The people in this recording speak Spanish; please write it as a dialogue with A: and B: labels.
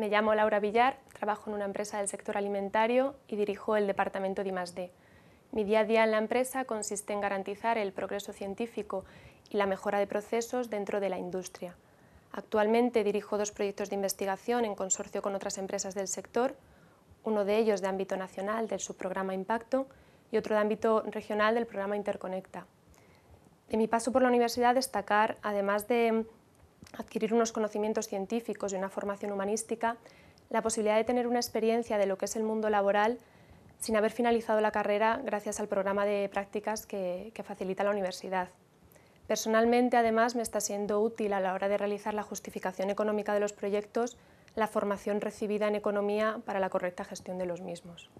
A: Me llamo Laura
B: Villar, trabajo en una empresa del sector alimentario y dirijo el departamento de I+.D. Mi día a día en la empresa consiste en garantizar el progreso científico y la mejora de procesos dentro de la industria. Actualmente dirijo dos proyectos de investigación en consorcio con otras empresas del sector, uno de ellos de ámbito nacional del subprograma Impacto y otro de ámbito regional del programa Interconecta. En mi paso por la universidad destacar, además de adquirir unos conocimientos científicos y una formación humanística, la posibilidad de tener una experiencia de lo que es el mundo laboral sin haber finalizado la carrera gracias al programa de prácticas que, facilita la universidad. Personalmente, además, me está siendo útil a la hora de realizar la justificación económica de los proyectos la formación recibida en economía para la correcta gestión de los mismos.